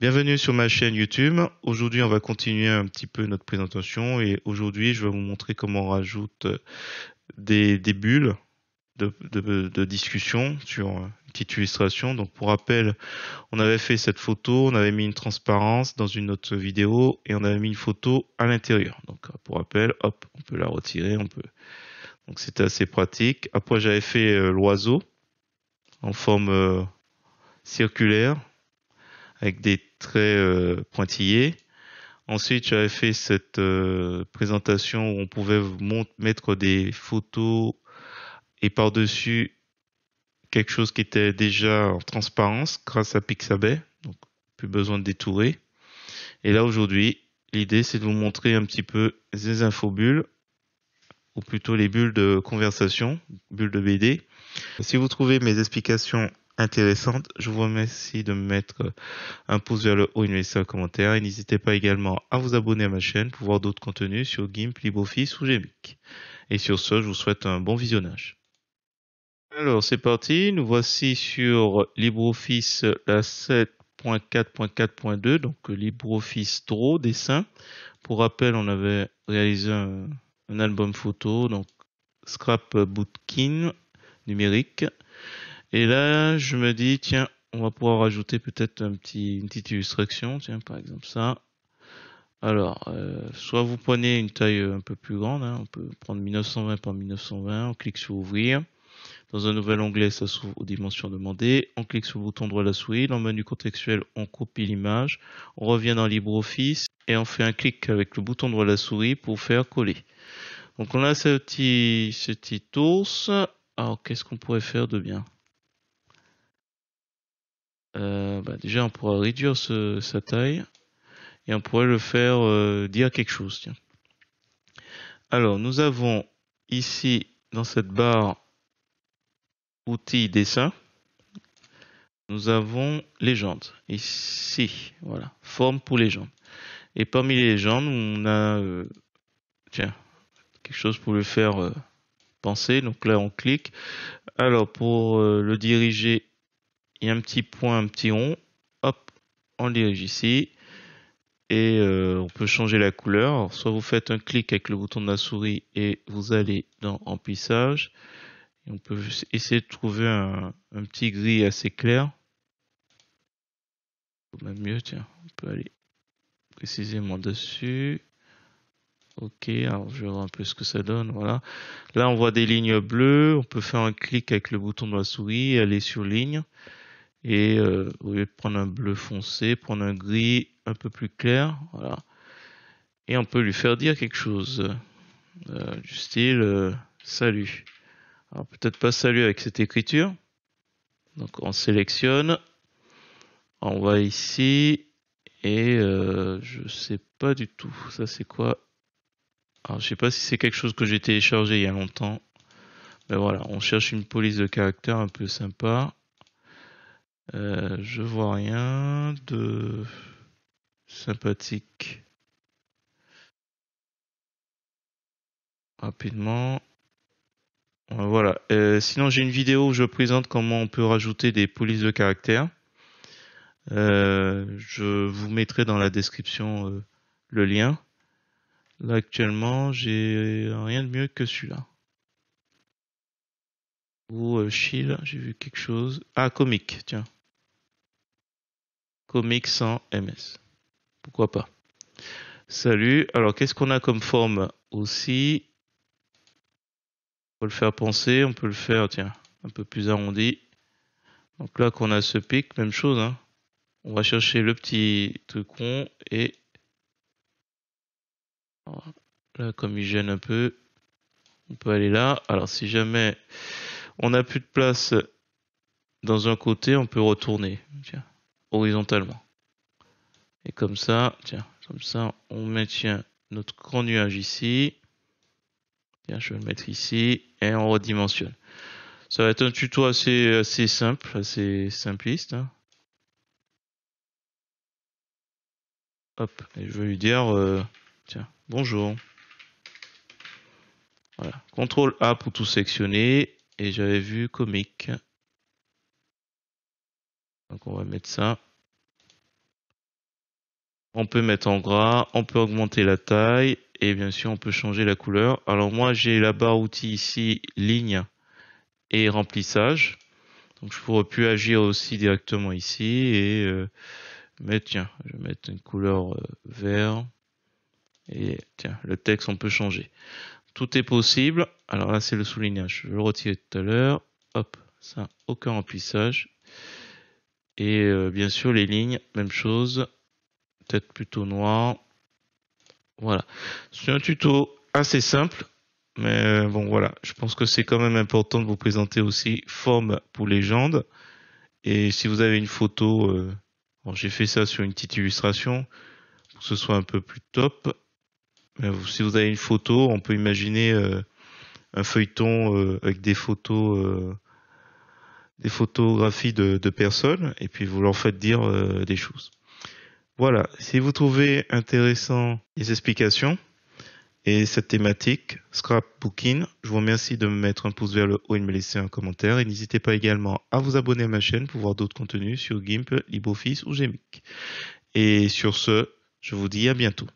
Bienvenue sur ma chaîne YouTube. Aujourd'hui, on va continuer un petit peu notre présentation et aujourd'hui, je vais vous montrer comment on rajoute euh, des, bulles de, discussion sur euh, une petite illustration. Donc, pour rappel, on avait fait cette photo, on avait mis une transparence dans une autre vidéo et on avait mis une photo à l'intérieur. Donc, euh, pour rappel, hop, on peut la retirer, on peut. Donc, c'était assez pratique. Après, j'avais fait l'oiseau en forme circulaire avec des traits euh, pointillés. Ensuite, j'avais fait cette euh, présentation où on pouvait mettre des photos et par-dessus quelque chose qui était déjà en transparence grâce à Pixabay, donc plus besoin de détourer. Et là aujourd'hui, l'idée c'est de vous montrer un petit peu les infobulles ou plutôt les bulles de conversation, bulles de BD. Si vous trouvez mes explications intéressante. Je vous remercie de mettre un pouce vers le haut et de laisser un commentaire. Et n'hésitez pas également à vous abonner à ma chaîne pour voir d'autres contenus sur GIMP, LibreOffice ou Gemic. Et sur ce, je vous souhaite un bon visionnage. Alors c'est parti, nous voici sur LibreOffice la 7.4.4.2, donc LibreOffice Draw, dessin. Pour rappel, on avait réalisé un album photo, donc Scrap Bootkin numérique. Et là, je me dis, tiens, on va pouvoir rajouter peut-être un petit, une petite illustration, tiens, par exemple ça. Alors, euh, soit vous prenez une taille un peu plus grande, hein, on peut prendre 1920 par 1920, on clique sur ouvrir. Dans un nouvel onglet, ça s'ouvre aux dimensions demandées. On clique sur le bouton droit de la souris. Dans le menu contextuel, on copie l'image. On revient dans LibreOffice et on fait un clic avec le bouton droit de la souris pour faire coller. Donc on a ce petit, ce petit ours. Alors qu'est-ce qu'on pourrait faire de bien euh, bah, déjà on pourra réduire sa taille et on pourrait le faire euh, dire quelque chose. Alors nous avons ici dans cette barre outils dessin, nous avons légende. Ici, voilà, forme pour légende. Et parmi les légendes, on a euh, tiens, quelque chose pour le faire penser. Donc là on clique. Alors pour le diriger il y a un petit point, un petit rond, hop, on dirige ici. Et euh, on peut changer la couleur. soit vous faites un clic avec le bouton de la souris et vous allez dans empissage, Et on peut essayer de trouver un, petit gris assez clair. Même mieux, tiens, on peut aller précisément dessus. Ok, alors je vais un peu ce que ça donne. Voilà. Là, on voit des lignes bleues. On peut faire un clic avec le bouton de la souris et aller sur ligne. Et euh, au lieu de prendre un bleu foncé, prendre un gris un peu plus clair. Voilà. Et on peut lui faire dire quelque chose. Euh, du style euh, salut. Alors peut-être pas salut avec cette écriture. Donc on sélectionne. On va ici. Et je sais pas du tout. Ça c'est quoi alors, je sais pas si c'est quelque chose que j'ai téléchargé il y a longtemps. Mais voilà, on cherche une police de caractère un peu sympa. Euh, je vois rien de sympathique. Rapidement. Euh, voilà. Euh, sinon, j'ai une vidéo où je présente comment on peut rajouter des polices de caractère. je vous mettrai dans la description le lien. Là, actuellement, j'ai rien de mieux que celui-là. Ou chill, j'ai vu quelque chose. Ah, comique, tiens comics sans MS. Pourquoi pas Salut. Alors, qu'est-ce qu'on a comme forme aussi On peut le faire penser, on peut le faire, tiens, un peu plus arrondi. Donc là qu'on a ce pic, même chose. Hein. On va chercher le petit truc rond et... là, comme il gêne un peu, on peut aller là. Alors, si jamais on n'a plus de place dans un côté, on peut retourner. Tiens horizontalement. Et comme ça, tiens, comme ça, on maintient notre grand nuage ici. Tiens, je vais le mettre ici et on redimensionne. Ça va être un tuto assez, assez simple, assez simpliste. Hein. Hop, et je vais lui dire, euh, tiens, bonjour. Voilà, CTRL A pour tout sectionner, et j'avais vu comique. Donc on va mettre ça. On peut mettre en gras, on peut augmenter la taille et bien sûr on peut changer la couleur. Alors moi j'ai la barre outils ici ligne et remplissage. Donc je pourrais plus agir aussi directement ici et euh, tiens, je vais mettre une couleur euh, vert et tiens, le texte on peut changer. Tout est possible. Alors là c'est le soulignage. Je le retirer tout à l'heure. Hop, ça aucun remplissage. Et euh, bien sûr, les lignes, même chose. Peut-être plutôt noir. Voilà. C'est un tuto assez simple. Mais euh, bon, voilà. Je pense que c'est quand même important de vous présenter aussi forme pour légende. Et si vous avez une photo, euh, j'ai fait ça sur une petite illustration pour que ce soit un peu plus top. Mais si vous avez une photo, on peut imaginer un feuilleton avec des photos des photographies de, personnes et puis vous leur faites dire euh, des choses. Voilà, si vous trouvez intéressant les explications et cette thématique, scrapbooking, je vous remercie de me mettre un pouce vers le haut et de me laisser un commentaire. Et n'hésitez pas également à vous abonner à ma chaîne pour voir d'autres contenus sur GIMP, LibreOffice ou Gemic. Et sur ce, je vous dis à bientôt.